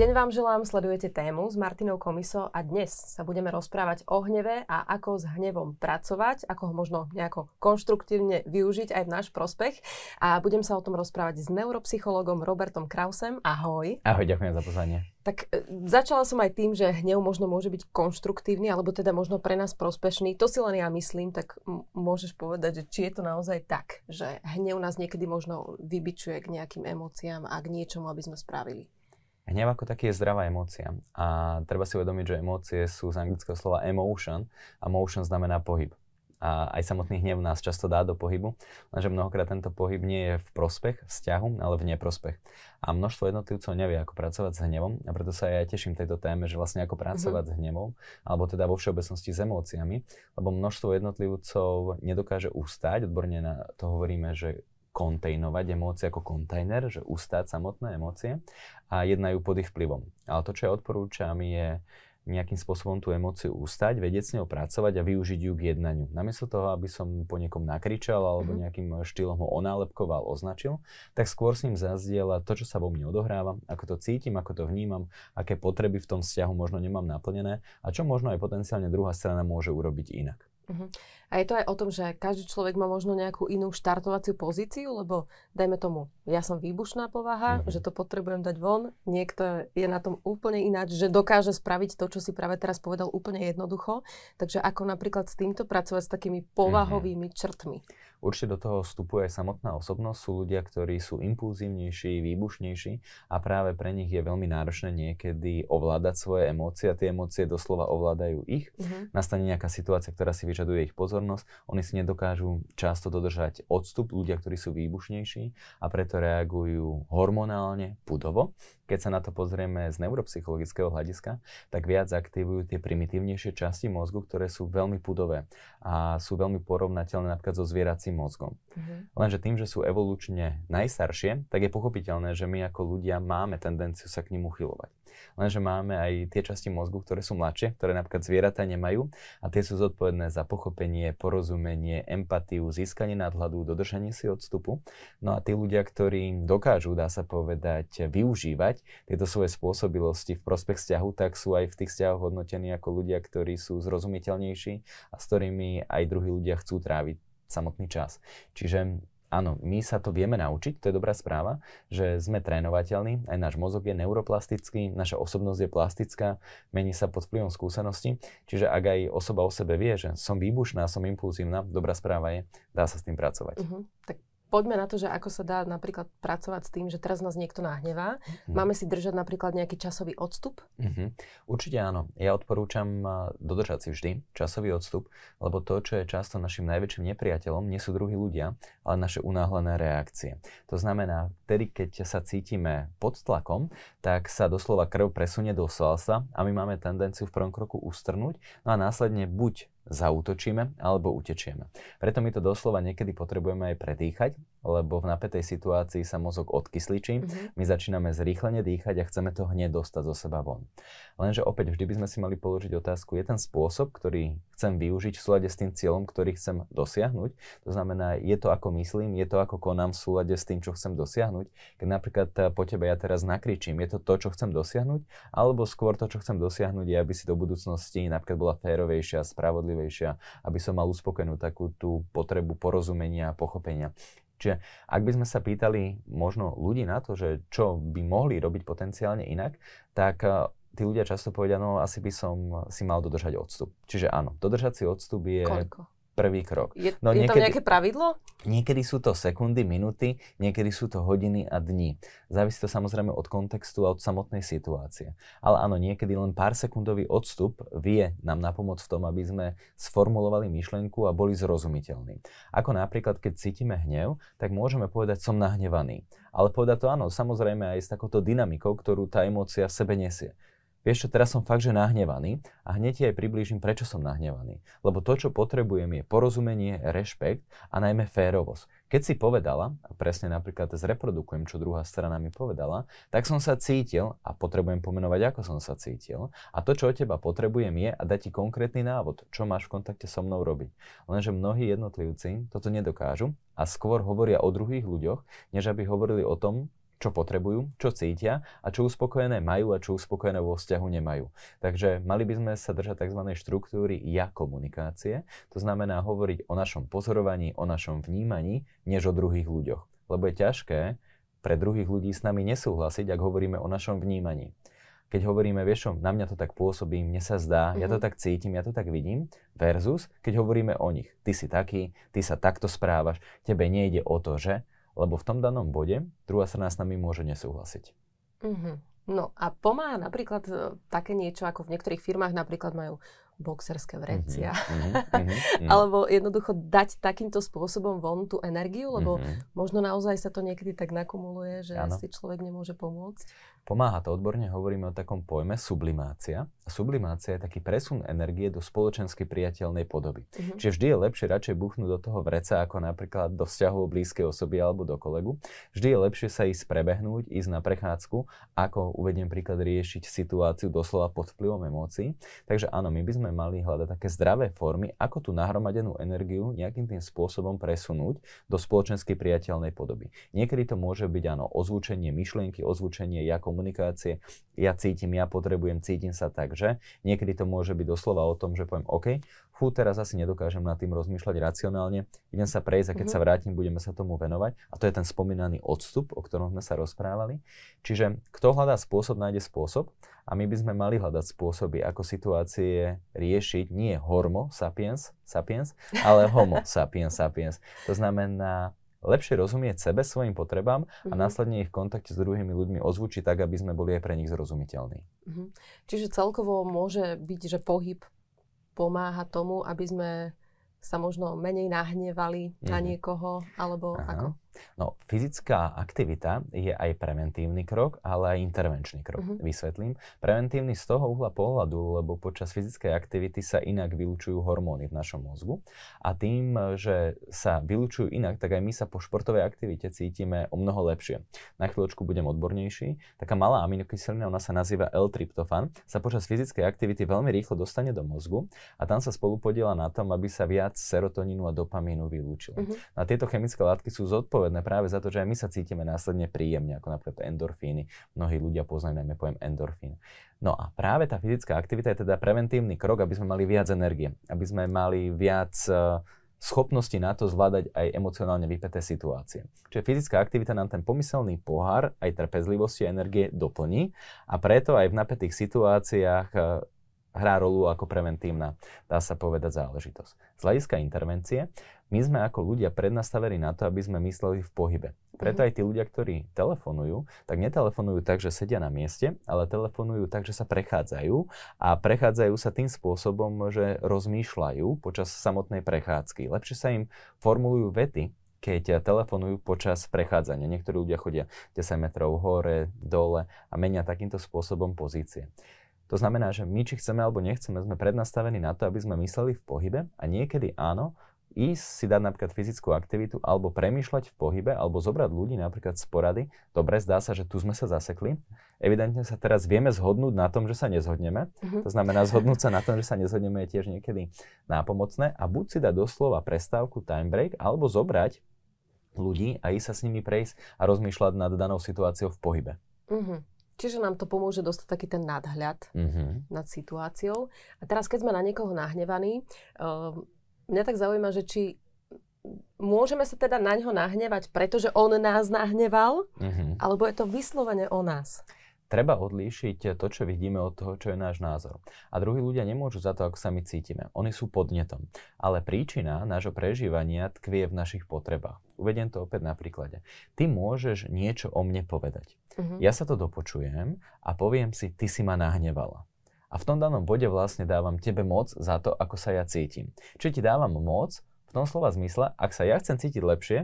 deň vám želám, sledujete tému s Martinou Komiso a dnes sa budeme rozprávať o hneve a ako s hnevom pracovať, ako ho možno nejako konštruktívne využiť aj v náš prospech. A budem sa o tom rozprávať s neuropsychologom Robertom Krausem. Ahoj. Ahoj, ďakujem za pozvanie. Tak e, začala som aj tým, že hnev možno môže byť konštruktívny, alebo teda možno pre nás prospešný. To si len ja myslím, tak môžeš povedať, že či je to naozaj tak, že hnev nás niekedy možno vybičuje k nejakým emóciám a k niečomu, aby sme spravili. Hnev ako taký je zdravá emócia a treba si uvedomiť, že emócie sú z anglického slova emotion a motion znamená pohyb. A aj samotný hnev nás často dá do pohybu, lenže mnohokrát tento pohyb nie je v prospech vzťahu, ale v neprospech. A množstvo jednotlivcov nevie, ako pracovať s hnevom a preto sa ja teším tejto téme, že vlastne ako pracovať mm-hmm. s hnevom, alebo teda vo všeobecnosti s emóciami, lebo množstvo jednotlivcov nedokáže ustať, odborne na to hovoríme, že kontejnovať emócie ako kontajner, že ustáť samotné emócie a jednajú pod ich vplyvom. Ale to, čo ja odporúčam, je nejakým spôsobom tú emóciu ustať, vedieť s ňou pracovať a využiť ju k jednaniu. Namiesto toho, aby som po niekom nakričal alebo mhm. nejakým štýlom ho onálepkoval, označil, tak skôr s ním zazdiela to, čo sa vo mne odohráva, ako to cítim, ako to vnímam, aké potreby v tom vzťahu možno nemám naplnené a čo možno aj potenciálne druhá strana môže urobiť inak. Mm-hmm. A je to aj o tom, že každý človek má možno nejakú inú štartovaciu pozíciu, lebo dajme tomu, ja som výbušná povaha, mm-hmm. že to potrebujem dať von, niekto je na tom úplne ináč, že dokáže spraviť to, čo si práve teraz povedal úplne jednoducho. Takže ako napríklad s týmto pracovať s takými mhm. povahovými mm-hmm. črtmi? Určite do toho vstupuje aj samotná osobnosť. Sú ľudia, ktorí sú impulzívnejší, výbušnejší a práve pre nich je veľmi náročné niekedy ovládať svoje emócie a tie emócie doslova ovládajú ich. Mm-hmm. Nastane nejaká situácia, ktorá si vyžaduje ich pozornosť pozornosť, oni si nedokážu často dodržať odstup, ľudia, ktorí sú výbušnejší a preto reagujú hormonálne, pudovo. Keď sa na to pozrieme z neuropsychologického hľadiska, tak viac aktivujú tie primitívnejšie časti mozgu, ktoré sú veľmi pudové a sú veľmi porovnateľné napríklad so zvieracím mozgom. Mm-hmm. Lenže tým, že sú evolučne najstaršie, tak je pochopiteľné, že my ako ľudia máme tendenciu sa k nim uchylovať. Lenže máme aj tie časti mozgu, ktoré sú mladšie, ktoré napríklad zvieratá nemajú a tie sú zodpovedné za pochopenie, porozumenie, empatiu, získanie nadhľadu, dodržanie si odstupu. No a tí ľudia, ktorí dokážu, dá sa povedať, využívať tieto svoje spôsobilosti v prospech vzťahu, tak sú aj v tých vzťahoch hodnotení ako ľudia, ktorí sú zrozumiteľnejší a s ktorými aj druhí ľudia chcú tráviť samotný čas. Čiže áno, my sa to vieme naučiť, to je dobrá správa, že sme trénovateľní, aj náš mozog je neuroplastický, naša osobnosť je plastická, mení sa pod vplyvom skúsenosti, čiže ak aj osoba o sebe vie, že som výbušná, som impulzívna, dobrá správa je, dá sa s tým pracovať. Uh-huh. Tak poďme na to, že ako sa dá napríklad pracovať s tým, že teraz nás niekto nahnevá. Mm-hmm. Máme si držať napríklad nejaký časový odstup? Mm-hmm. Určite áno. Ja odporúčam dodržať si vždy časový odstup, lebo to, čo je často našim najväčším nepriateľom, nie sú druhí ľudia, ale naše unáhlené reakcie. To znamená, vtedy, keď sa cítime pod tlakom, tak sa doslova krv presunie do svalstva a my máme tendenciu v prvom kroku ustrnúť, no a následne buď zautočíme alebo utečieme. Preto my to doslova niekedy potrebujeme aj predýchať lebo v napätej situácii sa mozog odkysličí, mm-hmm. my začíname zrýchlene dýchať a chceme to hneď dostať zo seba von. Lenže opäť vždy by sme si mali položiť otázku, je ten spôsob, ktorý chcem využiť v súlade s tým cieľom, ktorý chcem dosiahnuť? To znamená, je to ako myslím, je to ako konám v súlade s tým, čo chcem dosiahnuť? Keď napríklad e, po tebe ja teraz nakričím, je to to, čo chcem dosiahnuť? Alebo skôr to, čo chcem dosiahnuť, je, aby si do budúcnosti napríklad bola férovejšia, spravodlivejšia, aby som mal uspokojenú takú tú potrebu porozumenia a pochopenia. Čiže ak by sme sa pýtali možno ľudí na to, že čo by mohli robiť potenciálne inak, tak e, tí ľudia často povedia, no asi by som si mal dodržať odstup. Čiže áno, dodržať si odstup je... Koľko? prvý krok. Je, no, je niekedy, tam nejaké pravidlo? Niekedy sú to sekundy, minúty, niekedy sú to hodiny a dní. Závisí to samozrejme od kontextu a od samotnej situácie. Ale áno, niekedy len pár sekundový odstup vie nám na pomoc v tom, aby sme sformulovali myšlienku a boli zrozumiteľní. Ako napríklad, keď cítime hnev, tak môžeme povedať, som nahnevaný. Ale povedať to áno, samozrejme aj s takouto dynamikou, ktorú tá emócia v sebe nesie vieš čo, teraz som fakt, že nahnevaný a hneď ti aj priblížim, prečo som nahnevaný. Lebo to, čo potrebujem, je porozumenie, rešpekt a najmä férovosť. Keď si povedala, a presne napríklad zreprodukujem, čo druhá strana mi povedala, tak som sa cítil a potrebujem pomenovať, ako som sa cítil. A to, čo od teba potrebujem, je a dať ti konkrétny návod, čo máš v kontakte so mnou robiť. Lenže mnohí jednotlivci toto nedokážu a skôr hovoria o druhých ľuďoch, než aby hovorili o tom, čo potrebujú, čo cítia a čo uspokojené majú a čo uspokojené vo vzťahu nemajú. Takže mali by sme sa držať tzv. štruktúry ja komunikácie, to znamená hovoriť o našom pozorovaní, o našom vnímaní, než o druhých ľuďoch. Lebo je ťažké pre druhých ľudí s nami nesúhlasiť, ak hovoríme o našom vnímaní keď hovoríme, vieš čo, na mňa to tak pôsobí, mne sa zdá, mm-hmm. ja to mhm. tak cítim, ja to tak vidím, versus keď hovoríme o nich. Ty si taký, ty sa takto správaš, tebe nejde o to, že lebo v tom danom bode druhá strana s nami môže nesúhlasiť. Mm-hmm. No a pomáha napríklad e, také niečo, ako v niektorých firmách napríklad majú boxerské vrecia. Mm-hmm, mm-hmm, mm. Alebo jednoducho dať takýmto spôsobom von tú energiu, lebo mm-hmm. možno naozaj sa to niekedy tak nakumuluje, že ano. si človek nemôže pomôcť. Pomáha to odborne, hovoríme o takom pojme sublimácia. Sublimácia je taký presun energie do spoločensky priateľnej podoby. Mm-hmm. Čiže vždy je lepšie radšej buchnúť do toho vreca, ako napríklad do vzťahu blízkej osoby alebo do kolegu. Vždy je lepšie sa ísť prebehnúť, ísť na prechádzku, ako uvediem príklad riešiť situáciu doslova pod vplyvom emócií. Takže áno, my by sme mali hľadať také zdravé formy, ako tú nahromadenú energiu nejakým tým spôsobom presunúť do spoločensky priateľnej podoby. Niekedy to môže byť áno, ozvučenie myšlienky, ozvučenie, ako komunikácie. Ja cítim, ja potrebujem, cítim sa tak, že niekedy to môže byť doslova o tom, že poviem OK, fú, teraz asi nedokážem nad tým rozmýšľať racionálne, idem sa prejsť a keď mm-hmm. sa vrátim, budeme sa tomu venovať. A to je ten spomínaný odstup, o ktorom sme sa rozprávali. Čiže kto hľadá spôsob, nájde spôsob a my by sme mali hľadať spôsoby, ako situácie riešiť nie hormo sapiens, sapiens, ale homo sapiens sapiens. To znamená lepšie rozumieť sebe, svojim potrebám mm-hmm. a mhm. následne ich v kontakte s druhými ľuďmi ozvučiť tak, aby sme boli aj pre nich zrozumiteľní. Mm-hmm. Čiže celkovo môže byť, že pohyb pomáha tomu, aby sme sa možno menej nahnevali mm-hmm. na mhm. niekoho, alebo Aha. ako? No, fyzická aktivita je aj preventívny krok, ale aj intervenčný krok. Uh-huh. Vysvetlím. Preventívny z toho uhla pohľadu, lebo počas fyzickej aktivity sa inak vylučujú hormóny v našom mozgu a tým, že sa vylučujú inak, tak aj my sa po športovej aktivite cítime o mnoho lepšie. Na chvíľočku budem odbornejší. Taká malá aminokyselina, ona sa nazýva L-tryptofan, sa počas fyzickej aktivity veľmi rýchlo dostane do mozgu a tam sa spolupodiela na tom, aby sa viac serotonínu a dopamínu vylúčilo. Uh-huh. Mhm. A tieto chemické látky sú zodpovedné zodpovedné práve za to, že aj my sa cítime následne príjemne, ako napríklad endorfíny. Mnohí ľudia poznajú najmä pojem endorfín. No a práve tá fyzická aktivita je teda preventívny krok, aby sme mali viac energie, aby sme mali viac e, schopnosti na to zvládať aj emocionálne vypäté situácie. Čiže fyzická aktivita nám ten pomyselný pohár aj trpezlivosti a energie doplní a preto aj v napätých situáciách e, hrá rolu ako preventívna, dá sa povedať, záležitosť. Z hľadiska intervencie my sme ako ľudia prednastavení na to, aby sme mysleli v pohybe. Preto mhm. aj tí ľudia, ktorí telefonujú, tak netelefonujú tak, že sedia na mieste, ale telefonujú tak, že sa prechádzajú a prechádzajú sa tým spôsobom, že rozmýšľajú počas samotnej prechádzky. Lepšie sa im formulujú vety, keď telefonujú počas prechádzania. Niektorí ľudia chodia 10 metrov hore, dole a menia takýmto spôsobom pozície. To znamená, že my, či chceme alebo nechceme, sme prednastavení na to, aby sme mysleli v pohybe a niekedy áno, ísť si dať napríklad fyzickú aktivitu alebo premýšľať v pohybe alebo zobrať ľudí napríklad z porady. Dobre, zdá sa, že tu sme sa zasekli. Evidentne sa teraz vieme zhodnúť na tom, že sa nezhodneme. Uh-huh. To znamená, zhodnúť sa na tom, že sa nezhodneme je tiež niekedy nápomocné. A buď si dať doslova prestávku, time break, alebo zobrať ľudí a ísť sa s nimi prejsť a rozmýšľať nad danou situáciou v pohybe. Uh-huh. Čiže nám to pomôže dostať taký ten nadhľad uh-huh. nad situáciou. A teraz, keď sme na niekoho nahnevaní, uh, mňa tak zaujíma, že či môžeme sa teda na ňo nahnevať, pretože on nás nahneval, mm-hmm. alebo je to vyslovene o nás? Treba odlíšiť to, čo vidíme od toho, čo je náš názor. A druhí ľudia nemôžu za to, ako sa my cítime. Oni sú podnetom. Ale príčina nášho prežívania tkvie v našich potrebách. Uvediem to opäť na príklade. Ty môžeš niečo o mne povedať. Uh-huh. Ja sa to dopočujem a poviem si, ty si ma nahnevala. A v tom danom bode vlastne dávam tebe moc za to, ako sa ja cítim. Či ti dávam moc, v tom slova zmysle, ak sa ja chcem cítiť lepšie,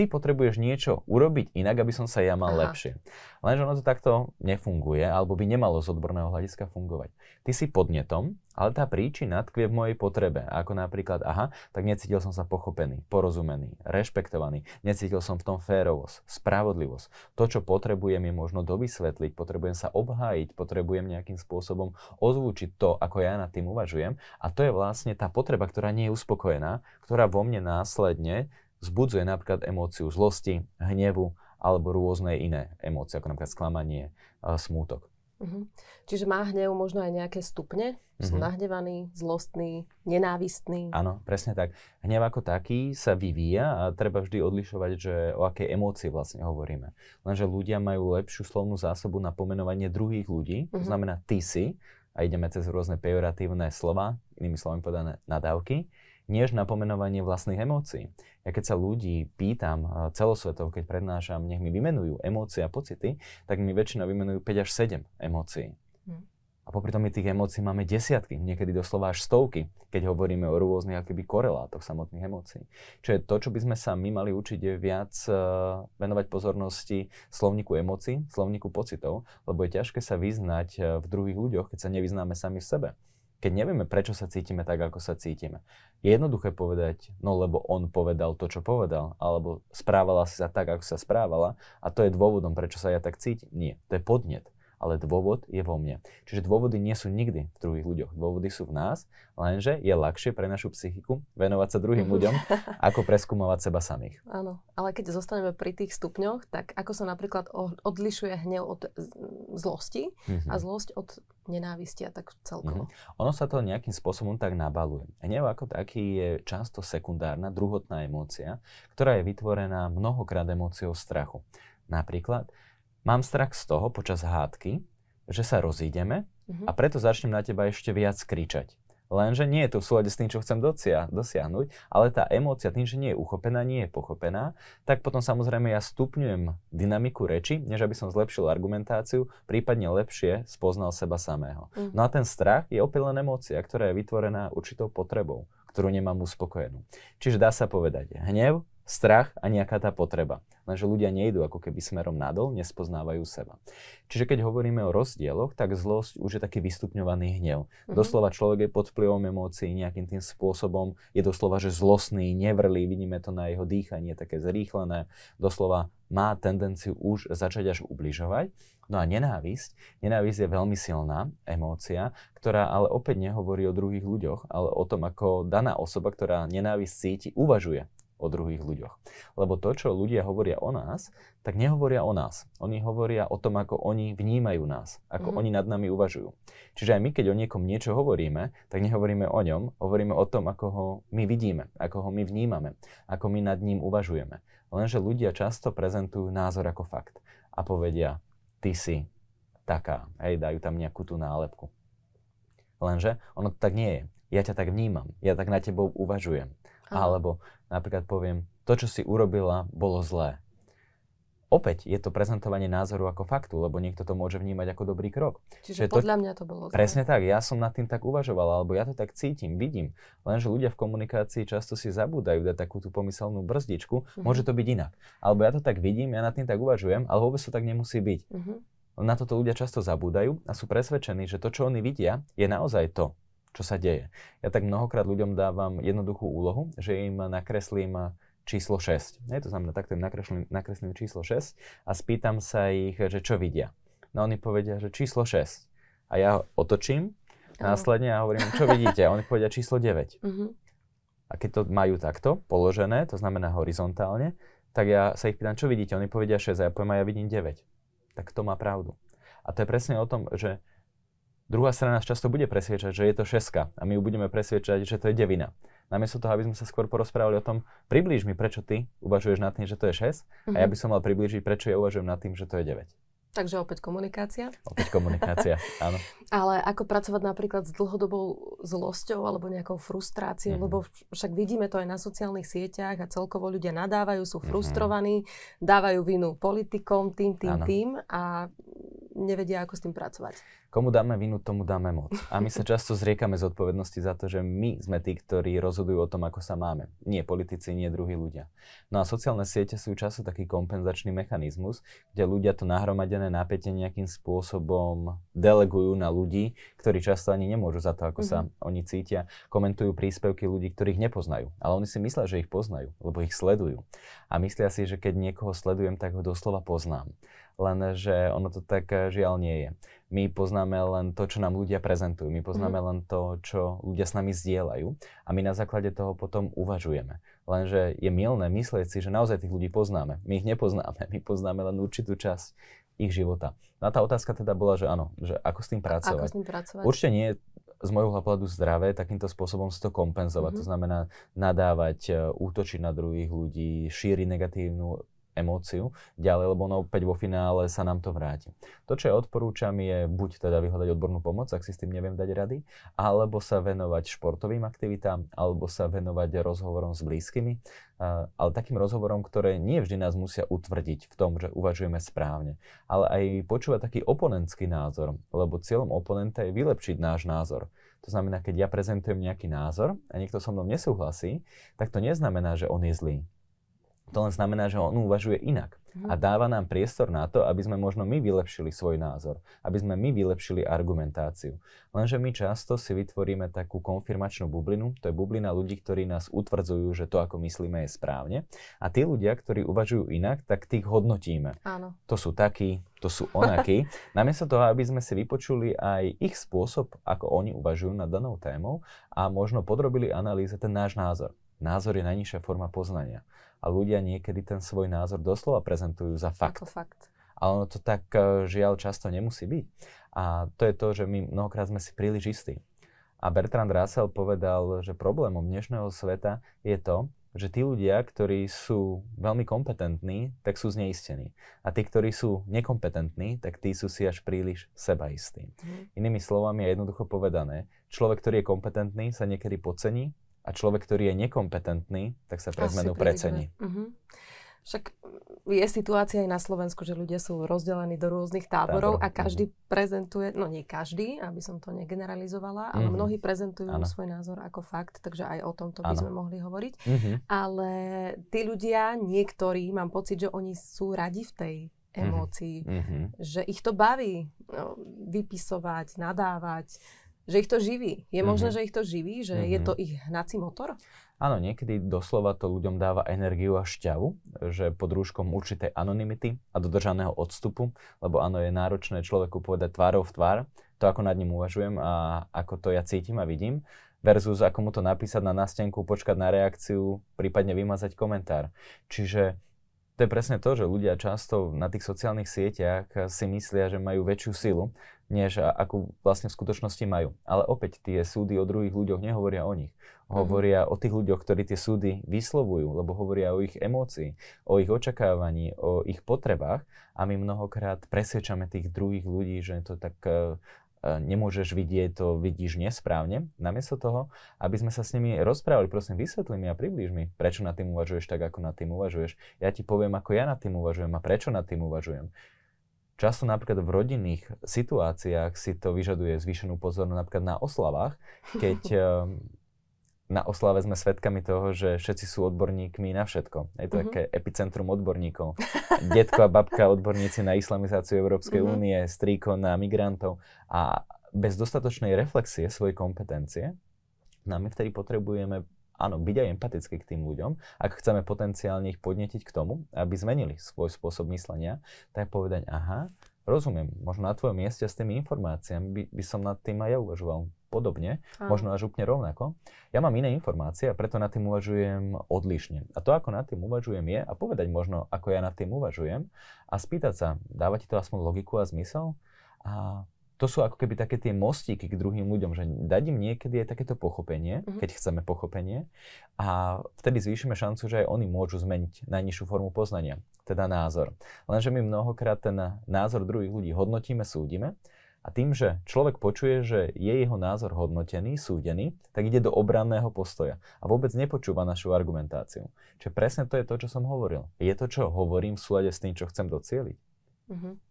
ty potrebuješ niečo urobiť inak, aby som sa ja mal Aha. lepšie. Lenže ono to takto nefunguje, alebo by nemalo z odborného hľadiska fungovať. Ty si podnetom, ale tá príčina tkvie v mojej potrebe. Ako napríklad, aha, tak necítil som sa pochopený, porozumený, rešpektovaný, necítil som v tom férovosť, spravodlivosť. To, čo potrebujem, je možno dovysvetliť, potrebujem sa obhájiť, potrebujem nejakým spôsobom ozvučiť to, ako ja nad tým uvažujem. A to je vlastne tá potreba, ktorá nie je uspokojená, ktorá vo mne následne vzbudzuje napríklad emóciu zlosti, hnevu alebo rôzne iné emócie, ako napríklad sklamanie, smútok. Uh-huh. Čiže má hnev možno aj nejaké stupne? Uh-huh. Sú mhm. nahnevaný, zlostný, nenávistný? Áno, presne tak. Hnev ako taký sa vyvíja a treba vždy odlišovať, že o akej emócii vlastne hovoríme. Lenže ľudia majú lepšiu slovnú zásobu na pomenovanie druhých ľudí, uh-huh. to mhm. znamená ty si, a ideme cez rôzne pejoratívne slova, inými slovami povedané nadávky než na pomenovanie vlastných emócií. Ja keď sa ľudí pýtam eh, celosvetov, keď prednášam, nech mi vymenujú emócie a pocity, tak mi väčšina vymenujú 5 až 7 emócií. Hm. A popri tom my tých emócií máme desiatky, niekedy doslova až stovky, keď hovoríme o rôznych akýby korelátoch samotných emócií. Čiže to, čo by sme sa my mali učiť, je viac uh, venovať pozornosti slovníku emócií, slovníku pocitov, lebo je ťažké sa vyznať eh, v druhých ľuďoch, keď sa nevyznáme sami v sebe keď nevieme, prečo sa cítime tak, ako sa cítime. Je jednoduché povedať, no lebo on povedal to, čo povedal, alebo správala si sa tak, ako sa správala a to je dôvodom, prečo sa ja tak cítim. Nie, to je podnet ale dôvod je vo mne. Čiže dôvody nie sú nikdy v druhých ľuďoch, dôvody sú v nás, lenže je ľahšie pre našu psychiku venovať sa druhým mhm. ľuďom, ako preskúmovať seba samých. Áno, ale keď zostaneme pri tých stupňoch, tak ako sa napríklad odlišuje hnev od zlosti mm-hmm. a mhm. zlosť od nenávisti a tak celkovo. Mm-hmm. Ono sa to nejakým spôsobom tak nabaluje. Hnev ako taký je často sekundárna, druhotná emócia, ktorá je vytvorená mnohokrát emóciou strachu. Napríklad, Mám strach z toho počas hádky, že sa rozídeme mm-hmm. a preto začnem na teba ešte viac kričať. Lenže nie je to v súlade s tým, čo chcem docia- dosiahnuť, ale tá emócia tým, že nie je uchopená, nie je pochopená, tak potom samozrejme ja stupňujem dynamiku reči, než aby som zlepšil argumentáciu, prípadne lepšie spoznal seba samého. Mm. No a ten strach je opäť len emócia, ktorá je vytvorená určitou potrebou, ktorú nemám uspokojenú. Čiže dá sa povedať hnev, strach a nejaká tá potreba. Lenže ľudia nejdú ako keby smerom nadol, nespoznávajú seba. Čiže keď hovoríme o rozdieloch, tak zlosť už je taký vystupňovaný hnev. Mm-hmm. Doslova človek je pod vplyvom emócií nejakým tým spôsobom, je doslova, že zlostný, nevrlý, vidíme to na jeho dýchanie, také zrýchlené, doslova má tendenciu už začať až ubližovať. No a nenávisť, nenávisť je veľmi silná emócia, ktorá ale opäť nehovorí o druhých ľuďoch, ale o tom, ako daná osoba, ktorá nenávisť cíti, uvažuje o druhých ľuďoch. Lebo to, čo ľudia hovoria o nás, tak nehovoria o nás. Oni hovoria o tom, ako oni vnímajú nás, ako mm-hmm. oni nad nami uvažujú. Čiže aj my, keď o niekom niečo hovoríme, tak nehovoríme o ňom, hovoríme o tom, ako ho my vidíme, ako ho my vnímame, ako my nad ním uvažujeme. Lenže ľudia často prezentujú názor ako fakt a povedia, ty si taká, hej, dajú tam nejakú tú nálepku. Lenže ono to tak nie je. Ja ťa tak vnímam, ja tak na tebou uvažujem alebo napríklad poviem, to, čo si urobila, bolo zlé. Opäť je to prezentovanie názoru ako faktu, lebo niekto to môže vnímať ako dobrý krok. Čiže, Čiže podľa to, mňa to bolo zlé. Presne tak, ja som nad tým tak uvažoval, alebo ja to tak cítim, vidím. Lenže ľudia v komunikácii často si zabúdajú dať takú tú pomyselnú brzdičku, uh-huh. môže to byť inak. Alebo ja to tak vidím, ja nad tým tak uvažujem, ale vôbec to tak nemusí byť. Uh-huh. Na toto ľudia často zabúdajú a sú presvedčení, že to, čo oni vidia, je naozaj to čo sa deje. Ja tak mnohokrát ľuďom dávam jednoduchú úlohu, že im nakreslím eh, číslo 6. Je to znamená, takto im nakreslím, nakreslím číslo 6 a spýtam sa ich, že čo vidia. No oni povedia, že číslo 6. A ja uh otočím následne a hovorím, čo vidíte? A oni povedia číslo 9. Uh-huh. Mhm. A keď to majú takto položené, to znamená horizontálne, tak ja sa ich pýtam, čo vidíte? Oni povedia 6 a ja poviem, a ja vidím 9. Tak to má pravdu. A to je presne o tom, že Druhá strana nás často bude presviečať, že je to šeska a my ju budeme presviečať, že to je devina. Namiesto toho, aby sme sa skôr porozprávali o tom, priblíž mi, prečo ty uvažuješ nad tým, že to je 6 mm-hmm. a ja mhm. by som mal priblížiť, prečo ja uvažujem nad tým, že to je 9. Takže opäť komunikácia. Opäť komunikácia, áno. Ale ako pracovať napríklad s dlhodobou zlosťou alebo nejakou frustráciou, mm-hmm. lebo však vidíme to aj na sociálnych sieťach a celkovo ľudia nadávajú, sú mhm. frustrovaní, mm-hmm. dávajú vinu politikom, tým, tým, ano. tým a nevedia, ako s tým pracovať. Komu dáme vinu, tomu dáme moc. A my sa často zriekame z odpovednosti za to, že my sme tí, ktorí rozhodujú o tom, ako sa máme. Nie politici, nie druhí ľudia. No a sociálne siete sú často taký kompenzačný mechanizmus, kde ľudia to nahromadené napätie nejakým spôsobom delegujú na ľudí, ktorí často ani nemôžu za to, ako mm-hmm. sa mhm. oni cítia. Komentujú príspevky ľudí, ktorých nepoznajú. Ale oni si myslia, že ich poznajú, lebo ich sledujú. A myslia si, že keď niekoho sledujem, tak ho doslova poznám len že ono to tak eh, žiaľ nie je. My poznáme len to, čo nám ľudia prezentujú, my poznáme mm. len to, čo ľudia s nami zdieľajú a my na základe toho potom uvažujeme. Lenže je milné myslieť si, že naozaj tých ľudí poznáme. My ich nepoznáme, my poznáme len určitú časť ich života. No a tá otázka teda bola, že áno, že ako s tým pracovať. Ako s tým pracovať? Určite nie je z môjho hľadu zdravé takýmto spôsobom si to kompenzovať. Mm-hmm. To mhm. znamená nadávať, eh, útočiť na druhých ľudí, šíriť negatívnu emóciu ďalej, lebo ono opäť vo finále sa nám to vráti. To, čo ja odporúčam, je buď teda vyhľadať odbornú pomoc, ak si s tým neviem dať rady, alebo sa venovať športovým aktivitám, alebo sa venovať rozhovorom s blízkymi, ale takým rozhovorom, ktoré nie vždy nás musia utvrdiť v tom, že uvažujeme správne, ale aj počúvať taký oponentský názor, lebo cieľom oponenta je vylepšiť náš názor. To znamená, keď ja prezentujem nejaký názor a niekto so mnou nesúhlasí, tak to neznamená, že on je zlý to len znamená, že on uvažuje inak mhm. a dáva nám priestor na to, aby sme možno my vylepšili svoj názor, aby sme my vylepšili argumentáciu. Lenže my často si vytvoríme takú konfirmačnú bublinu, to je bublina ľudí, ktorí nás utvrdzujú, že to, ako myslíme, je správne. A tí ľudia, ktorí uvažujú inak, tak tých hodnotíme. Áno. To sú takí, to sú onakí. Namiesto toho, aby sme si vypočuli aj ich spôsob, ako oni uvažujú nad danou témou a možno podrobili analýze ten náš názor názor je najnižšia forma poznania. A ľudia niekedy ten svoj názor doslova prezentujú za fakt. Ako fakt. Ale ono to tak eh, žiaľ často nemusí byť. A to je to, že my mnohokrát sme si príliš istí. A Bertrand Russell povedal, že problémom dnešného sveta je to, že tí ľudia, ktorí sú veľmi kompetentní, tak sú zneistení. A tí, ktorí sú nekompetentní, tak tí sú si až príliš sebaistí. Mm. Inými slovami je jednoducho povedané, človek, ktorý je kompetentný, sa niekedy pocení, a človek, ktorý je nekompetentný, tak sa pre zmenu precení. Uh-huh. Však je situácia aj na Slovensku, že ľudia sú rozdelení do rôznych táborov Tábor. a každý uh-huh. prezentuje, no nie každý, aby som to negeneralizovala, ale huh mhm. ale mnohí prezentujú ano. svoj názor ako fakt, takže aj o tomto by sme mohli hovoriť. Uh-huh. Ale tí ľudia, niektorí, mám pocit, že oni sú radi v tej emócii, mm-hmm. že ich to baví no, vypisovať, nadávať, že ich to živí. Je mm-hmm. možné, mhm. že ich to živí, že mm-hmm. je mhm. to ich hnací motor? Áno, niekedy doslova to ľuďom dáva energiu a šťavu, že pod rúškom určitej anonymity a dodržaného odstupu, lebo áno, je náročné človeku povedať tvárov v tvár, to ako nad ním uvažujem a ako to ja cítim a vidím, versus ako mu to napísať na nástenku, počkať na reakciu, prípadne vymazať komentár. Čiže to je presne to, že ľudia často na tých sociálnych sieťach si myslia, že majú väčšiu silu, než akú vlastne v skutočnosti majú. Ale opäť tie súdy o druhých ľuďoch nehovoria o nich. Mhm. Hovoria mm-hmm. o tých ľuďoch, ktorí tie súdy vyslovujú, lebo hovoria o ich emócii, o ich očakávaní, o ich potrebách a my mnohokrát presvedčame tých druhých ľudí, že to tak e, e, nemôžeš vidieť, to vidíš nesprávne. Namiesto toho, aby sme sa s nimi rozprávali, prosím, vysvetli mi a priblíž mi, prečo na tým uvažuješ tak, ako na tým uvažuješ. Ja ti poviem, ako ja nad tým uvažujem a prečo nad tým uvažujem. Často napríklad v rodinných situáciách si to vyžaduje zvýšenú pozornosť napríklad na oslavách, keď ehm, na oslave sme svedkami toho, že všetci sú odborníkmi na všetko. Je to mm-hmm. také epicentrum odborníkov. Detko a babka odborníci na islamizáciu Európskej mm-hmm. únie, strýko na migrantov a bez dostatočnej reflexie svojej kompetencie, no my vtedy potrebujeme áno, byť aj empatický k tým ľuďom, ak chceme potenciálne ich podnetiť k tomu, aby zmenili svoj spôsob myslenia, tak povedať, aha, rozumiem, možno na tvojom mieste s tými informáciami by, by som nad tým aj ja uvažoval podobne, Aj. možno až úplne rovnako. Ja mám iné informácie a preto nad tým uvažujem odlišne. A to, ako nad tým uvažujem, je a povedať možno, ako ja nad tým uvažujem a spýtať sa, dáva ti to aspoň logiku a zmysel? A to sú ako keby také tie mostíky k druhým ľuďom, že dať im niekedy aj takéto pochopenie, mm-hmm. keď chceme pochopenie a vtedy zvýšime šancu, že aj oni môžu zmeniť najnižšiu formu poznania, teda názor. Lenže my mnohokrát ten názor druhých ľudí hodnotíme, súdime a tým, že človek počuje, že je jeho názor hodnotený, súdený, tak ide do obranného postoja a vôbec nepočúva našu argumentáciu. Čiže presne to je to, čo som hovoril. Je to, čo hovorím v súlade s tým, čo chcem docieliť. Mm-hmm.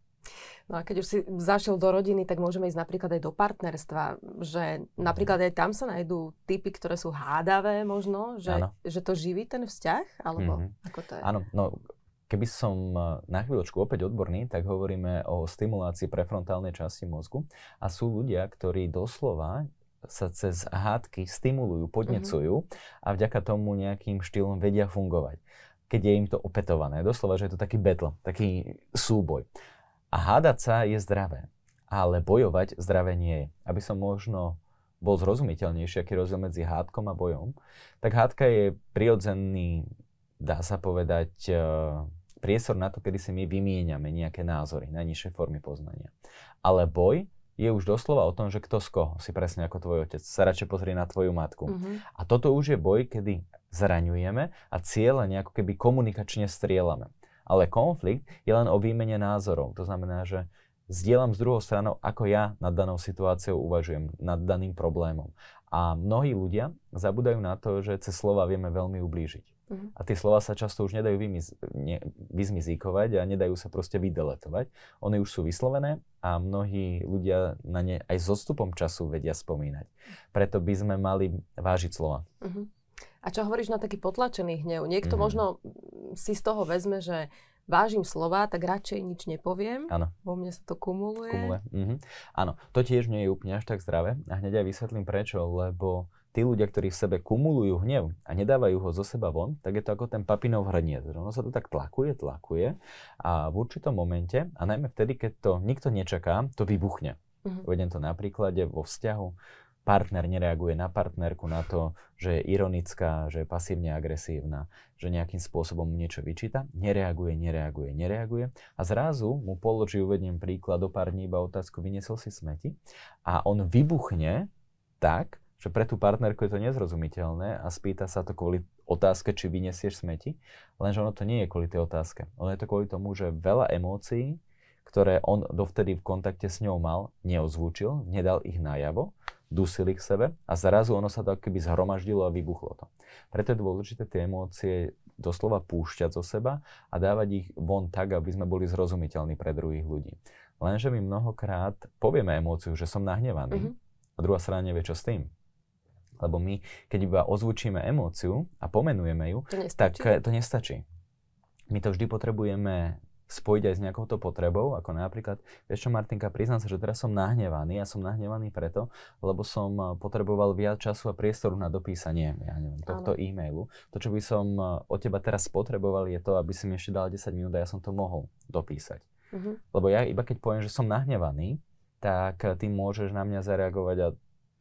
No a keď už si zašiel do rodiny, tak môžeme ísť napríklad aj do partnerstva, že mhm. napríklad aj tam sa nájdú typy, ktoré sú hádavé možno, že, že to živí ten vzťah, alebo mm-hmm. ako to je? Áno, no keby som e, na chvíľočku opäť odborný, tak hovoríme o stimulácii prefrontálnej časti mozgu a sú ľudia, ktorí doslova sa cez hádky stimulujú, mhm. podnecujú mm-hmm. a vďaka tomu nejakým štýlom vedia fungovať. Keď je im to opetované, doslova, že je to taký battle, taký súboj. A hádať sa je zdravé, ale bojovať zdravé nie je. Aby som možno bol zrozumiteľnejší, aký rozdiel medzi hádkom a bojom, tak hádka je prirodzený, dá sa povedať, e, priestor na to, kedy si my vymieňame nejaké názory, najnižšie formy poznania. Ale boj je už doslova o tom, že kto z koho, si presne ako tvoj otec, sa radšej pozrie na tvoju matku. Mm-hmm. A toto už je boj, kedy zraňujeme a cieľa nejako keby komunikačne strieľame. Ale konflikt je len o výmene názorov. To znamená, že zdieľam s druhou stranou, ako ja nad danou situáciou uvažujem, nad daným problémom. A mnohí ľudia zabudajú na to, že cez slova vieme veľmi ublížiť. Uh-huh. A tie slova sa často už nedajú vymiz- ne, vyzmizíkovať a nedajú sa proste vydeletovať. Oni už sú vyslovené a mnohí ľudia na ne aj s odstupom času vedia spomínať. Preto by sme mali vážiť slova. Uh-huh. A čo hovoríš na taký potlačený hnev? Niekto mm. možno si z toho vezme, že vážim slova, tak radšej nič nepoviem. Áno. Vo mne sa to kumuluje. Kumuluje. Mm-hmm. Áno, to tiež nie je úplne až tak zdravé. A hneď aj vysvetlím prečo, lebo tí ľudia, ktorí v sebe kumulujú hnev a nedávajú ho zo seba von, tak je to ako ten papinov hrniec. Ono sa to tak tlakuje, tlakuje a v určitom momente, a najmä vtedy, keď to nikto nečaká, to vybuchne. Mhm. Uvedem to na príklade vo vzťahu partner nereaguje na partnerku na to, že je ironická, že je pasívne agresívna, že nejakým spôsobom mu niečo vyčíta, nereaguje, nereaguje, nereaguje a zrazu mu položí, uvediem príklad, o pár dní iba otázku, vyniesol si smeti a on vybuchne tak, že pre tú partnerku je to nezrozumiteľné a spýta sa to kvôli otázke, či vyniesieš smeti, lenže ono to nie je kvôli tej otázke. Ono je to kvôli tomu, že veľa emócií, ktoré on dovtedy v kontakte s ňou mal, neozvúčil, nedal ich najavo dusili k sebe a zrazu ono sa to akoby zhromaždilo a vybuchlo to. Preto je dôležité tie emócie doslova púšťať zo seba a dávať ich von tak, aby sme boli zrozumiteľní pre druhých ľudí. Lenže my mnohokrát povieme emóciu, že som nahnevaný mm-hmm. a druhá strana nevie, čo s tým. Lebo my, keď iba ozvučíme emóciu a pomenujeme ju, to tak eh, to nestačí. My to vždy potrebujeme spojiť aj s nejakouto potrebou, ako napríklad, vieš čo Martinka, priznám sa, že teraz som nahnevaný, ja som nahnevaný preto, lebo som eh, potreboval viac času a priestoru na dopísanie, ja neviem, tohto Áno. e-mailu. To, čo by som eh, od teba teraz potreboval, je to, aby si mi ešte dal 10 minút a ja som to mohol dopísať. Uh-huh. Lebo ja iba keď poviem, že som nahnevaný, tak eh, ty môžeš na mňa zareagovať a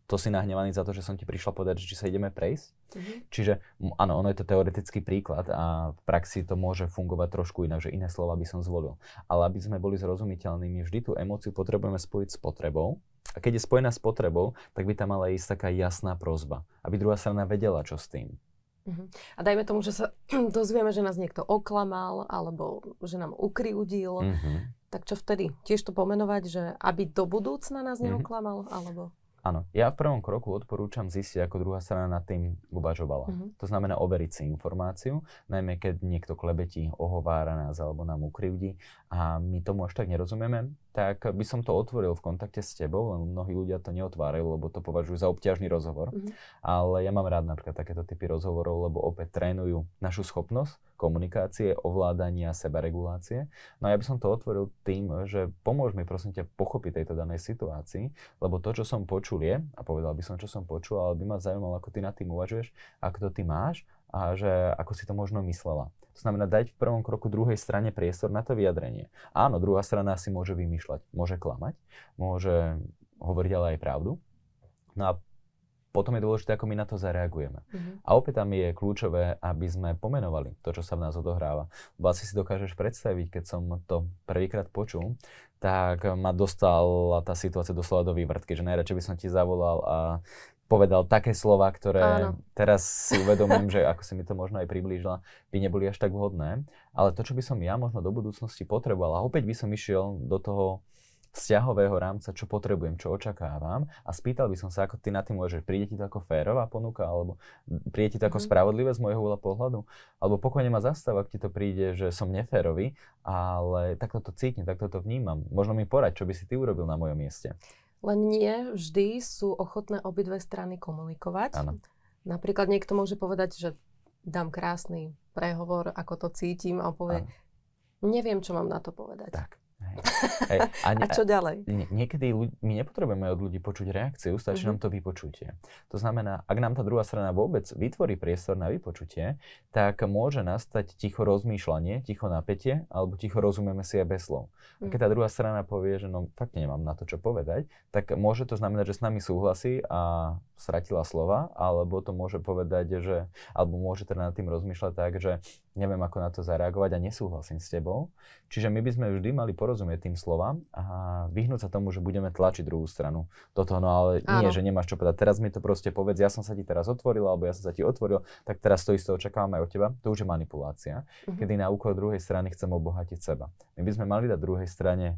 to si nahnevaný za to, že som ti prišla povedať, že či sa ideme prejsť. Mm-hmm. Čiže áno, ono je to teoretický príklad a v praxi to môže fungovať trošku inak, že iné slova by som zvolil. Ale aby sme boli zrozumiteľní, my vždy tú emóciu potrebujeme spojiť s potrebou. A keď je spojená s potrebou, tak by tam mala ísť taká jasná prozba, aby druhá strana vedela, čo s tým. Mhm. A dajme tomu, že sa dozvieme, že nás niekto oklamal alebo že nám ukriudil. Mm-hmm. Tak čo vtedy? Tiež to pomenovať, že aby do budúcna nás mhm. neoklamal? Alebo... Áno, ja v prvom kroku odporúčam zistiť, ako druhá strana nad tým uvažovala. Mm-hmm. To znamená overiť si informáciu, najmä keď niekto klebetí, ohovára nás alebo nám ukrivdí a my tomu až tak nerozumieme, tak by som to otvoril v kontakte s tebou, len mnohí ľudia to neotvárajú, lebo to považujú za obťažný rozhovor. Mm-hmm. Ale ja mám rád napríklad takéto typy rozhovorov, lebo opäť trénujú našu schopnosť komunikácie, ovládania, sebaregulácie. No a ja by som to otvoril tým, že pomôž mi prosím ťa pochopiť tejto danej situácii, lebo to, čo som počul je, a povedal by som, čo som počul, ale by ma zaujímalo, ako ty nad tým uvažuješ, ako to ty máš a že ako si to možno myslela. To znamená dať v prvom kroku druhej strane priestor na to vyjadrenie. Áno, druhá strana si môže vymýšľať, môže klamať, môže hovoriť ale aj pravdu. No a potom je dôležité, ako my na to zareagujeme. Mm-hmm. A opäť tam je kľúčové, aby sme pomenovali to, čo sa v nás odohráva. Vlastne si dokážeš predstaviť, keď som to prvýkrát počul, tak ma dostala tá situácia doslova do vývrtky, že najradšej by som ti zavolal a povedal také slova, ktoré Áno. teraz si uvedomím, že ako si mi to možno aj priblížila, by neboli až tak vhodné. Ale to, čo by som ja možno do budúcnosti potreboval, a opäť by som išiel do toho vzťahového rámca, čo potrebujem, čo očakávam a spýtal by som sa, ako ty na tým môžeš, príde ti to ako férová ponuka alebo príde ti to ako mm. spravodlivé z môjho pohľadu, alebo pokojne ma zastáva, ak ti to príde, že som neférový, ale takto to cítim, takto to vnímam. Možno mi porať, čo by si ty urobil na mojom mieste. Len nie vždy sú ochotné obidve strany komunikovať. Áno. Napríklad niekto môže povedať, že dám krásny prehovor, ako to cítim a povie, Áno. neviem, čo mám na to povedať. Tak. Hej. A, ne, a čo ďalej? Niekedy my nepotrebujeme od ľudí počuť reakciu, stačí mm-hmm. nám to vypočutie. To znamená, ak nám tá druhá strana vôbec vytvorí priestor na vypočutie, tak môže nastať ticho rozmýšľanie, ticho napätie, alebo ticho rozumieme si aj bez slov. A keď tá mhm. druhá strana povie, že no fakt nemám na to čo povedať, tak môže to znamenať, že s nami súhlasí a stratila slova, alebo to môže povedať, že, alebo môže teda nad tým rozmýšľať tak, že neviem ako na to zareagovať a nesúhlasím s tebou. Čiže my by sme vždy mali porozumieť porozumieť tým slovám a vyhnúť sa tomu, že budeme tlačiť druhú stranu do toho, no ale Áno. nie, že nemáš čo povedať. Teraz mi to proste povedz, ja som sa ti teraz otvoril, alebo ja som sa ti otvoril, tak teraz to isté očakávam aj od teba. To už je manipulácia, mm-hmm. kedy na úkor druhej strany chcem obohatiť seba. My by sme mali dať druhej strane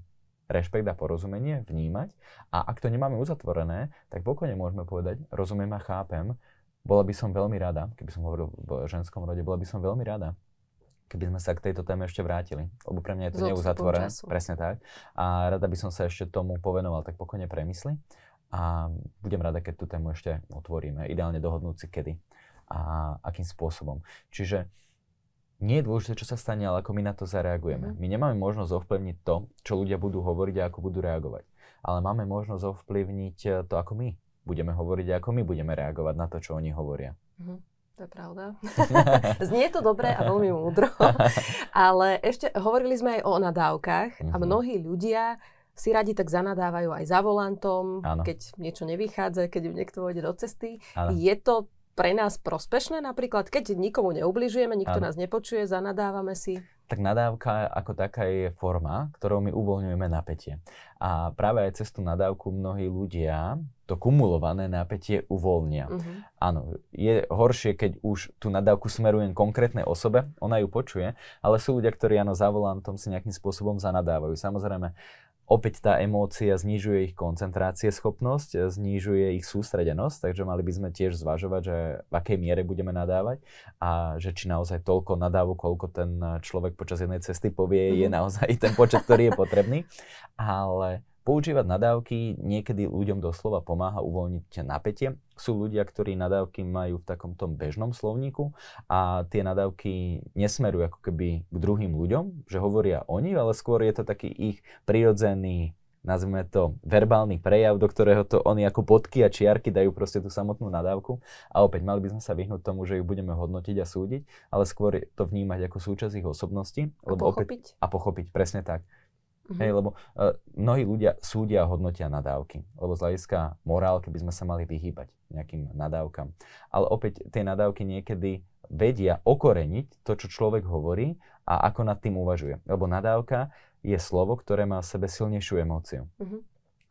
rešpekt a porozumenie, vnímať a ak to nemáme uzatvorené, tak pokojne môžeme povedať, rozumiem a chápem, bola by som veľmi rada, keby som hovoril v ženskom rode, bola by som veľmi rada, keby sme sa k tejto téme ešte vrátili, lebo pre mňa je to neuzatvorené. Presne tak. A rada by som sa ešte tomu povenoval, tak pokojne premysli. A budem rada, keď tú tému ešte otvoríme. Ideálne dohodnúť si kedy a akým spôsobom. Čiže nie je dôležité, čo sa stane, ale ako my na to zareagujeme. Mm. My nemáme možnosť ovplyvniť to, čo ľudia budú hovoriť a ako budú reagovať. Ale máme možnosť ovplyvniť to, ako my budeme hovoriť a ako my budeme reagovať na to, čo oni hovoria. Mm. To je pravda. Znie to dobre a veľmi múdro. Ale ešte hovorili sme aj o nadávkach a mhm. mnohí ľudia si radi tak zanadávajú aj za volantom, ano. keď niečo nevychádza, keď im niekto ide do cesty. Ano. Je to pre nás prospešné napríklad, keď nikomu neubližujeme, nikto ano. nás nepočuje, zanadávame si? tak nadávka ako taká je forma, ktorou my uvoľňujeme napätie. A práve aj cez tú nadávku mnohí ľudia to kumulované napätie uvoľnia. Mm-hmm. Áno, je horšie, keď už tú nadávku smerujem konkrétnej osobe, ona ju počuje, ale sú ľudia, ktorí áno, za volantom si nejakým spôsobom zanadávajú. Samozrejme, opäť tá emócia znižuje ich koncentrácie schopnosť, znižuje ich sústredenosť, takže mali by sme tiež zvažovať, že v akej miere budeme nadávať a že či naozaj toľko nadávu, koľko ten človek počas jednej cesty povie, mm-hmm. je mhm. naozaj ten počet, ktorý je potrebný. Ale Používať nadávky niekedy ľuďom doslova pomáha uvoľniť napätie. Sú ľudia, ktorí nadávky majú v takomto bežnom slovníku a tie nadávky nesmerujú ako keby k druhým ľuďom, že hovoria oni, ale skôr je to taký ich prirodzený nazvime to verbálny prejav, do ktorého to oni ako bodky a čiarky dajú proste tú samotnú nadávku. A opäť mali by sme sa vyhnúť tomu, že ju budeme hodnotiť a súdiť, ale skôr to vnímať ako súčasť ich osobnosti. A lebo pochopiť. Opäť, a pochopiť, presne tak. Mm-hmm. Hej, mhm. lebo uh, mnohí ľudia súdia hodnotia nadávky, lebo z hľadiska morálky by sme sa mali vyhýbať nejakým nadávkam. Ale opäť tie nadávky niekedy vedia okoreniť to, čo človek hovorí a ako nad tým uvažuje. Lebo nadávka je slovo, ktoré má v sebe silnejšiu emóciu. Mm-hmm.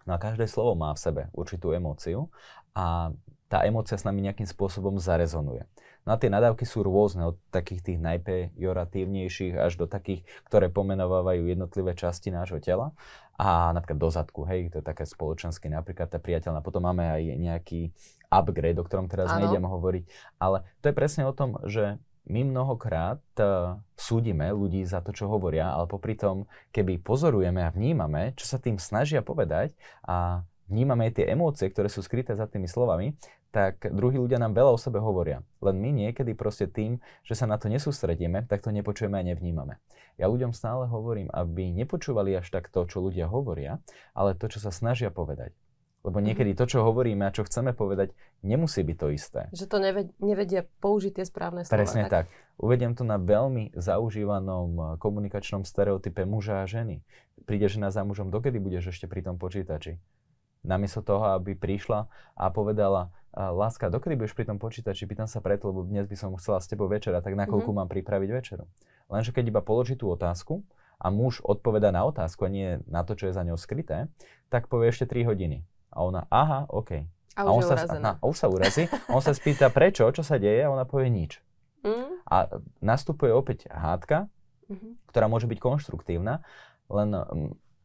No a každé slovo má v sebe určitú emóciu a tá emócia s nami nejakým spôsobom zarezonuje. No a tie nadávky sú rôzne, od takých tých najpejoratívnejších až do takých, ktoré pomenovávajú jednotlivé časti nášho tela. A napríklad do zadku, hej, to je také spoločenské, napríklad tá priateľná. Potom máme aj nejaký upgrade, o ktorom teraz ano. nejdem hovoriť. Ale to je presne o tom, že my mnohokrát uh, súdime ľudí za to, čo hovoria, ale popri tom, keby pozorujeme a vnímame, čo sa tým snažia povedať a vnímame aj tie emócie, ktoré sú skryté za tými slovami, tak druhí ľudia nám veľa o sebe hovoria. Len my niekedy proste tým, že sa na to nesústredíme, tak to nepočujeme a nevnímame. Ja ľuďom stále hovorím, aby nepočúvali až tak to, čo ľudia hovoria, ale to, čo sa snažia povedať. Lebo mhm. niekedy to, čo hovoríme a čo chceme povedať, nemusí byť to isté. Že to nevedia použiť tie správne slova. Presne tak. tak. Uvediem to na veľmi zaužívanom eh, komunikačnom stereotype muža a ženy. Príde žena za mužom, dokedy budeš ešte pri tom počítači? Namiesto toho, aby prišla a povedala, láska, dokedy budeš pri tom počítači, pýtam sa preto, lebo dnes by som chcela s tebou večera, tak nakoľko mm-hmm. mám pripraviť večeru. Lenže keď iba položí tú otázku a muž odpoveda na otázku a nie na to, čo je za ňou skryté, tak povie ešte 3 hodiny. A ona, aha, OK. A, a on sa, na, a už sa urazí, on sa spýta prečo, čo sa deje a ona povie nič. Mm. A nastupuje opäť hádka, mm-hmm. ktorá môže byť konštruktívna, len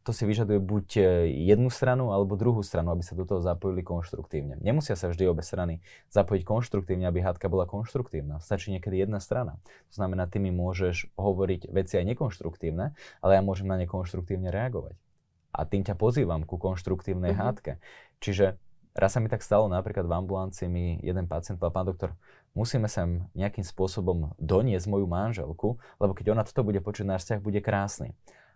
to si vyžaduje buď e, jednu stranu alebo druhú stranu, aby sa do toho zapojili konštruktívne. Nemusia sa vždy obe strany zapojiť konštruktívne, aby hádka bola konštruktívna. Stačí niekedy jedna strana. To znamená, ty mi môžeš hovoriť veci aj nekonštruktívne, ale ja môžem na ne konštruktívne reagovať. A tým ťa pozývam ku konštruktívnej mm-hmm. hádke. Čiže raz sa mi tak stalo, napríklad v ambulancii mi jeden pacient povedal, pán doktor, musíme sem nejakým spôsobom doniesť moju manželku, lebo keď ona toto bude počuť, náš vzťah bude krásny.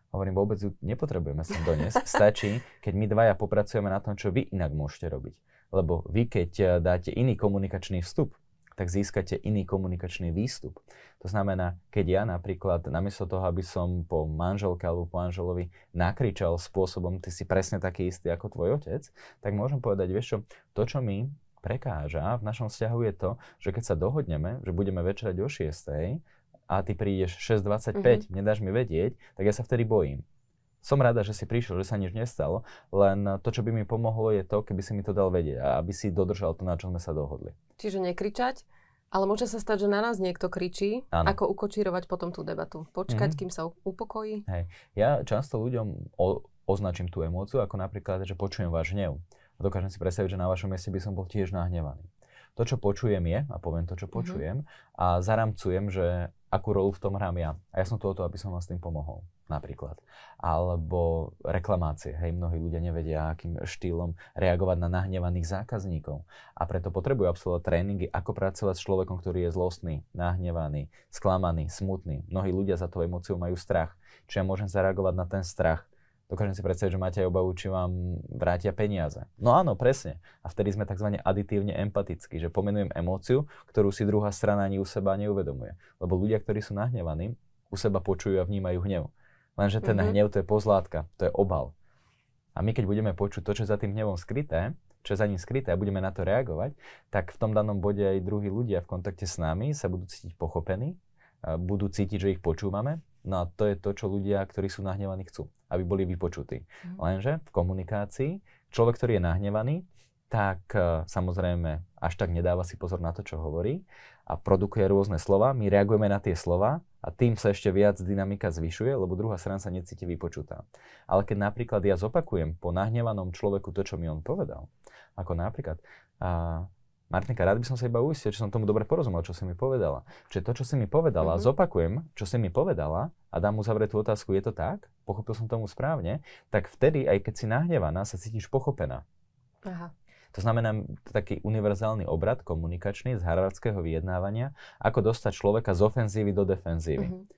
Hovorím, vôbec ju nepotrebujeme sem doniesť. Stačí, keď my dvaja popracujeme na tom, čo vy inak môžete robiť. Lebo vy, keď eh, dáte iný komunikačný vstup, tak získate iný komunikačný výstup. To znamená, keď ja napríklad, namiesto toho, aby som po manželke alebo po manželovi nakričal spôsobom, ty si presne taký istý ako tvoj otec, tak môžem povedať, vieš čo, to, čo mi prekáža v našom vzťahu je to, že keď sa dohodneme, že budeme večerať o 6 a ty prídeš 6.25, mm-hmm. nedáš mi vedieť, tak ja sa vtedy bojím. Som rada, že si prišiel, že sa nič nestalo, len to, čo by mi pomohlo, je to, keby si mi to dal vedieť a aby si dodržal to, na čo sme sa dohodli. Čiže nekričať, ale môže sa stať, že na nás niekto kričí, ano. ako ukočírovať potom tú debatu. Počkať, mm-hmm. kým sa upokojí. Hej. Ja často ľuďom o, označím tú emóciu, ako napríklad, že počujem váš hnev. A dokážem si predstaviť, že na vašom mieste by som bol tiež nahnevaný to, čo počujem je, a poviem to, čo mhm. počujem, mm-hmm. a zaramcujem, že akú rolu v tom hrám ja. A ja som tu o to, aby som vám s tým pomohol, napríklad. Alebo reklamácie. Hej, mnohí ľudia nevedia, akým štýlom reagovať na nahnevaných zákazníkov. A preto potrebujú absolvovať tréningy, ako pracovať s človekom, ktorý je zlostný, nahnevaný, sklamaný, smutný. Mnohí ľudia za tou emóciou majú strach. čiže ja môžem zareagovať na ten strach, dokážem si predstaviť, že máte aj obavu, či vám vrátia peniaze. No áno, presne. A vtedy sme tzv. aditívne empatickí, že pomenujem emóciu, ktorú si druhá strana ani u seba neuvedomuje. Lebo ľudia, ktorí sú nahnevaní, u seba počujú a vnímajú hnev. Lenže ten mm-hmm. hnev to je pozlátka, to je obal. A my keď budeme počuť to, čo za tým hnevom skryté, čo je za ním skryté a budeme na to reagovať, tak v tom danom bode aj druhí ľudia v kontakte s nami sa budú cítiť pochopení, budú cítiť, že ich počúvame No a to je to, čo ľudia, ktorí sú nahnevaní, chcú, aby boli vypočutí. Mm. Lenže v komunikácii človek, ktorý je nahnevaný, tak e, samozrejme až tak nedáva si pozor na to, čo hovorí a produkuje rôzne slova. My reagujeme na tie slova a tým sa ešte viac dynamika zvyšuje, lebo druhá strana sa necíti vypočutá. Ale keď napríklad ja zopakujem po nahnevanom človeku to, čo mi on povedal, ako napríklad, a Martinka, rád by som sa iba uistil, či som tomu dobre porozumel, čo si mi povedala. Čiže to, čo si mi povedala, mm-hmm. zopakujem, čo si mi povedala a dám mu zavrieť tú otázku, je to tak? Pochopil som tomu správne? Tak vtedy, aj keď si nahnevaná, sa cítiš pochopená. Aha. To znamená, to taký univerzálny obrad komunikačný z harvardského vyjednávania, ako dostať človeka z ofenzívy do defenzívy. Mm-hmm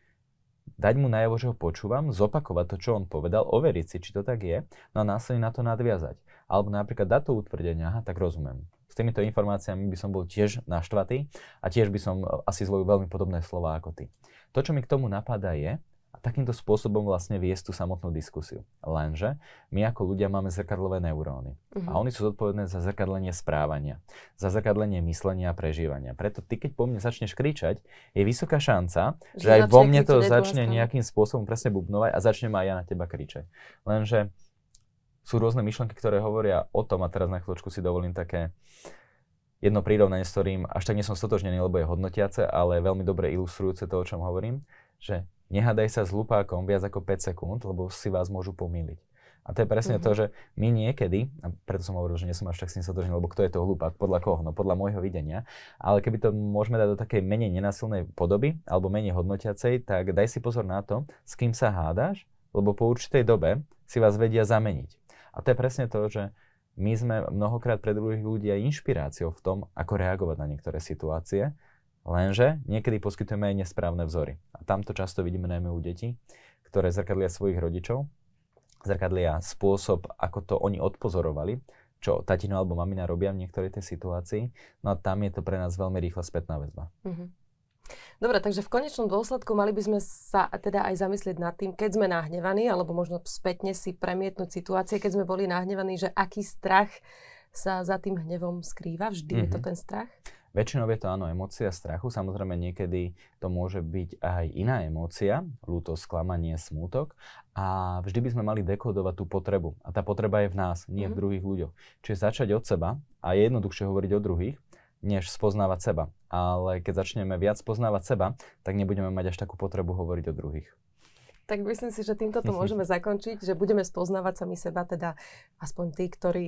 dať mu najavo, že ho počúvam, zopakovať to, čo on povedal, overiť si, či to tak je, no a následne na to nadviazať. Alebo napríklad dať to utvrdenie, aha, tak rozumiem. S týmito informáciami by som bol tiež naštvatý a tiež by som e, asi zvolil veľmi podobné slova ako ty. To, čo mi k tomu napadá je, a takýmto spôsobom vlastne viesť tú samotnú diskusiu. Lenže my ako ľudia máme zrkadlové neuróny. Uh-huh. A mhm. oni sú zodpovedné za zrkadlenie správania, za zrkadlenie myslenia a prežívania. Preto ty, keď po mne začneš kričať, je vysoká šanca, že, že aj vo mne to začne nejakým spôsobom presne bubnovať a začne aj ja na teba kričať. Lenže sú rôzne myšlenky, ktoré hovoria o tom, a teraz na chvíľočku si dovolím také jedno prírovnanie, s ktorým až tak nie som stotožnený, lebo je hodnotiace, ale veľmi dobre ilustrujúce to, o čom hovorím, že nehadaj sa s lupákom viac ako 5 sekúnd, lebo si vás môžu pomýliť. A to je presne mm-hmm. to, mhm. že my niekedy, a preto som hovoril, že nie som až tak s tým sotožný, lebo kto je to hlupák, podľa koho, no podľa môjho videnia, ale keby to môžeme dať do takej menej nenasilnej podoby, alebo menej hodnotiacej, tak daj si pozor na to, s kým sa hádaš, lebo po určitej dobe si vás vedia zameniť. A to je presne to, že my sme mnohokrát pre druhých ľudí aj inšpiráciou v tom, ako reagovať na niektoré situácie, lenže niekedy poskytujeme aj nesprávne vzory. A tamto často vidíme najmä u detí, ktoré zrkadlia svojich rodičov, zrkadlia spôsob, ako to oni odpozorovali, čo tatino alebo mamina robia v niektorej tej situácii, no a tam je to pre nás veľmi rýchla spätná väzba. Mm-hmm. Dobre, takže v konečnom dôsledku mali by sme sa teda aj zamyslieť nad tým, keď sme nahnevaní, alebo možno spätne si premietnúť situácie, keď sme boli nahnevaní, že aký strach sa za tým hnevom skrýva. Vždy mm-hmm. je to mhm. ten strach? Väčšinou je to áno, emócia strachu. Samozrejme niekedy to môže byť aj iná emócia, ľúto, sklamanie, smútok. A vždy by sme mali dekodovať tú potrebu. A tá potreba je v nás, nie mm-hmm. v mhm. druhých ľuďoch. Čiže začať od seba a je jednoduchšie hovoriť o druhých, než spoznávať seba. Ale keď začneme viac poznávať seba, tak nebudeme mať až takú potrebu hovoriť o druhých. Tak myslím si, že týmto to môžeme zakončiť, že budeme spoznávať sami seba, teda aspoň tí, ktorí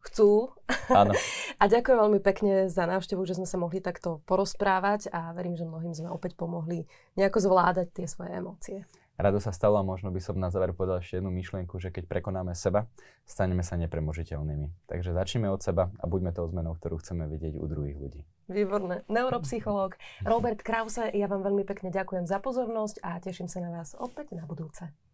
chcú. Áno. A ďakujem veľmi pekne za návštevu, že sme sa mohli takto porozprávať a verím, že mnohým sme opäť pomohli nejako zvládať tie svoje emócie. Rado sa stalo a možno by som na záver povedal ešte jednu myšlienku, že keď prekonáme seba, staneme sa nepremožiteľnými. Takže začneme od seba a buďme tou zmenou, ktorú chceme vidieť u druhých ľudí. Výborné. Neuropsychológ Robert Krause, ja vám veľmi pekne ďakujem za pozornosť a teším sa na vás opäť na budúce.